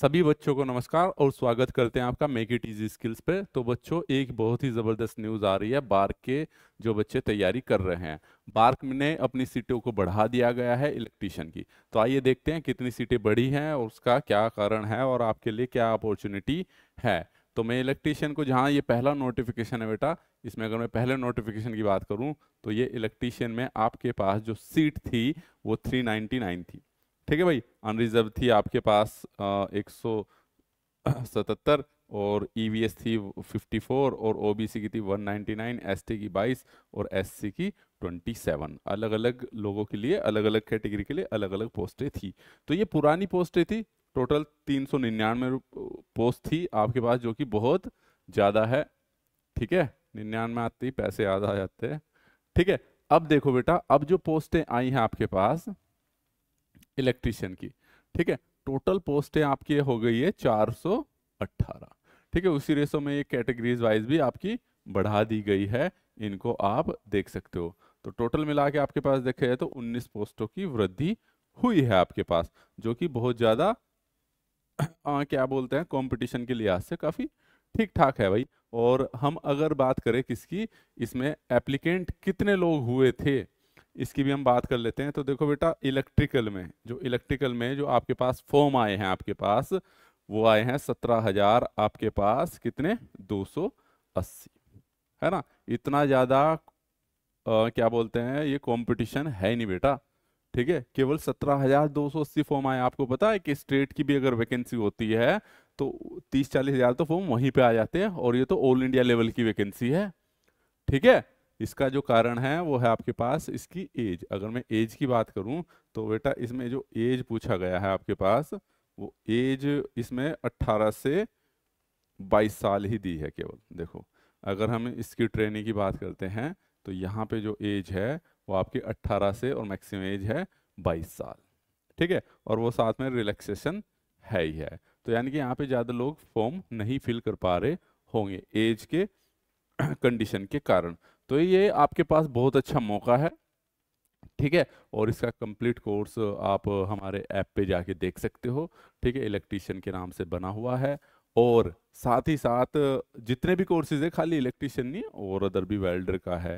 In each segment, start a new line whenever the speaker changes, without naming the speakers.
सभी बच्चों को नमस्कार और स्वागत करते हैं आपका मेक इट इजी स्किल्स पे तो बच्चों एक बहुत ही ज़बरदस्त न्यूज़ आ रही है बार्क के जो बच्चे तैयारी कर रहे हैं बार्क ने अपनी सीटों को बढ़ा दिया गया है इलेक्ट्रिशियन की तो आइए देखते हैं कितनी सीटें बढ़ी हैं और उसका क्या कारण है और आपके लिए क्या अपॉर्चुनिटी है तो मैं इलेक्ट्रिशियन को जहाँ ये पहला नोटिफिकेशन है बेटा इसमें अगर मैं पहले नोटिफिकेशन की बात करूँ तो ये इलेक्ट्रीशियन में आपके पास जो सीट थी वो थ्री थी ठीक है भाई अनरिजर्व थी आपके पास एक सौ सतहत्तर और ई e थी 54 और ओ की थी 199 एसटी की 22 और एससी की 27 अलग अलग लोगों के लिए अलग अलग कैटेगरी के लिए अलग अलग पोस्टें थी तो ये पुरानी पोस्टें थी टोटल तीन सौ निन्यानवे पोस्ट थी आपके पास जो कि बहुत ज़्यादा है ठीक है निन्यानवे आती पैसे याद आ जाते हैं ठीक है अब देखो बेटा अब जो पोस्टें आई हैं आपके पास इलेक्ट्रीशियन की ठीक है टोटल पोस्टें आपकी हो गई है 418 ठीक है उसी रेशो में ये कैटेगरीज वाइज भी आपकी बढ़ा दी गई है इनको आप देख सकते हो तो टोटल मिला के आपके पास देखा जाए तो 19 पोस्टों की वृद्धि हुई है आपके पास जो कि बहुत ज़्यादा क्या बोलते हैं कंपटीशन के लिहाज से काफ़ी ठीक ठाक है भाई और हम अगर बात करें किसकी इसमें एप्लीकेंट कितने लोग हुए थे इसकी भी हम बात कर लेते हैं तो देखो बेटा इलेक्ट्रिकल में जो इलेक्ट्रिकल में जो आपके पास फॉर्म आए हैं आपके पास वो आए हैं सत्रह हजार आपके पास कितने दो सौ अस्सी है ना इतना ज़्यादा क्या बोलते हैं ये कंपटीशन है नहीं बेटा ठीक है केवल सत्रह हजार दो सौ अस्सी फॉर्म आए आपको पता है कि स्टेट की भी अगर वैकेंसी होती है तो तीस चालीस हजार तो फॉर्म वहीं पर आ जाते हैं और ये तो ऑल इंडिया लेवल की वैकेंसी है ठीक है इसका जो कारण है वो है आपके पास इसकी एज अगर मैं एज की बात करूं तो बेटा इसमें जो एज पूछा गया है आपके पास वो एज इसमें 18 से 22 साल ही दी है केवल देखो अगर हम इसकी ट्रेनिंग की बात करते हैं तो यहाँ पे जो एज है वो आपकी 18 से और मैक्सिमम एज है 22 साल ठीक है और वो साथ में रिलैक्सेशन है ही है तो यानी कि यहाँ पे ज़्यादा लोग फॉर्म नहीं फिल कर पा रहे होंगे एज के कंडीशन के कारण तो ये आपके पास बहुत अच्छा मौका है ठीक है और इसका कंप्लीट कोर्स आप हमारे ऐप पे जाके देख सकते हो ठीक है इलेक्ट्रीशियन के नाम से बना हुआ है और साथ ही साथ जितने भी कोर्सेज है खाली इलेक्ट्रीशियन नहीं और अदर भी वेल्डर का है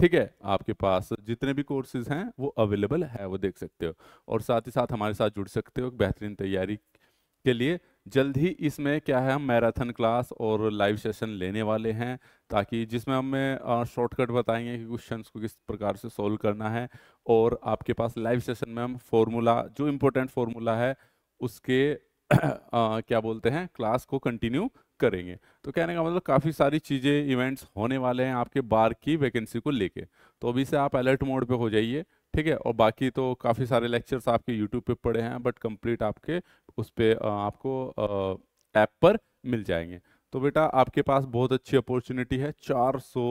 ठीक है आपके पास जितने भी कोर्सेज हैं वो अवेलेबल है वो देख सकते हो और साथ ही साथ हमारे साथ जुड़ सकते हो बेहतरीन तैयारी के लिए जल्द ही इसमें क्या है हम मैराथन क्लास और लाइव सेशन लेने वाले हैं ताकि जिसमें हमें शॉर्टकट बताएंगे कि क्वेश्चंस को किस प्रकार से सोल्व करना है और आपके पास लाइव सेशन में हम फॉर्मूला जो इम्पोर्टेंट फॉर्मूला है उसके आ, क्या बोलते हैं क्लास को कंटिन्यू करेंगे तो कहने का मतलब काफ़ी सारी चीज़ें इवेंट्स होने वाले हैं आपके बार की वैकेंसी को लेके तो अभी से आप अलर्ट मोड पे हो जाइए ठीक है और बाकी तो काफ़ी सारे लेक्चर्स आपके यूट्यूब पे पड़े हैं बट कंप्लीट आपके उस पर आपको ऐप पर मिल जाएंगे तो बेटा आपके पास बहुत अच्छी अपॉर्चुनिटी है चार सौ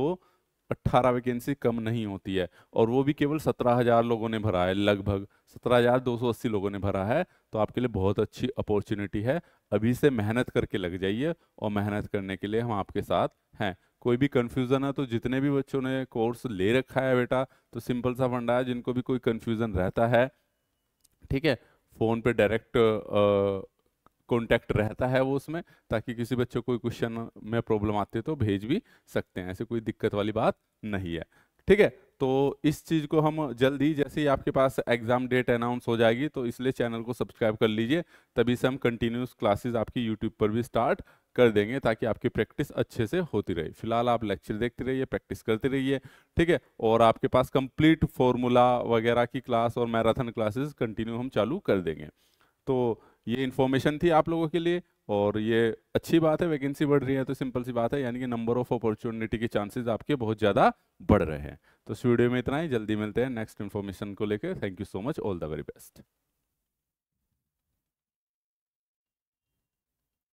अट्ठारह वैकेंसी कम नहीं होती है और वो भी केवल सत्रह हजार लोगों ने भरा है लगभग सत्रह हजार दो सौ अस्सी लोगों ने भरा है तो आपके लिए बहुत अच्छी अपॉर्चुनिटी है अभी से मेहनत करके लग जाइए और मेहनत करने के लिए हम आपके साथ हैं कोई भी कन्फ्यूज़न है तो जितने भी बच्चों ने कोर्स ले रखा है बेटा तो सिंपल सा फंडा है जिनको भी कोई कन्फ्यूज़न रहता है ठीक है फ़ोन पे डायरेक्ट कॉन्टैक्ट रहता है वो उसमें ताकि किसी बच्चे को क्वेश्चन में प्रॉब्लम आती है तो भेज भी सकते हैं ऐसे कोई दिक्कत वाली बात नहीं है ठीक है तो इस चीज़ को हम जल्द ही जैसे ही आपके पास एग्ज़ाम डेट अनाउंस हो जाएगी तो इसलिए चैनल को सब्सक्राइब कर लीजिए तभी से हम कंटिन्यूस क्लासेस आपकी यूट्यूब पर भी स्टार्ट कर देंगे ताकि आपकी प्रैक्टिस अच्छे से होती रहे फिलहाल आप लेक्चर देखते रहिए प्रैक्टिस करते रहिए ठीक है और आपके पास कंप्लीट फॉर्मूला वगैरह की क्लास और मैराथन क्लासेस कंटिन्यू हम चालू कर देंगे तो ये इन्फॉर्मेशन थी आप लोगों के लिए और ये अच्छी बात है वैकेंसी बढ़ रही है तो सिंपल सी बात है यानी कि नंबर ऑफ अपॉर्चुनिटी के चांसेस आपके बहुत ज़्यादा बढ़ रहे हैं तो इस वीडियो में इतना ही जल्दी मिलते हैं नेक्स्ट इन्फॉर्मेशन को लेकर thank you so much all the very best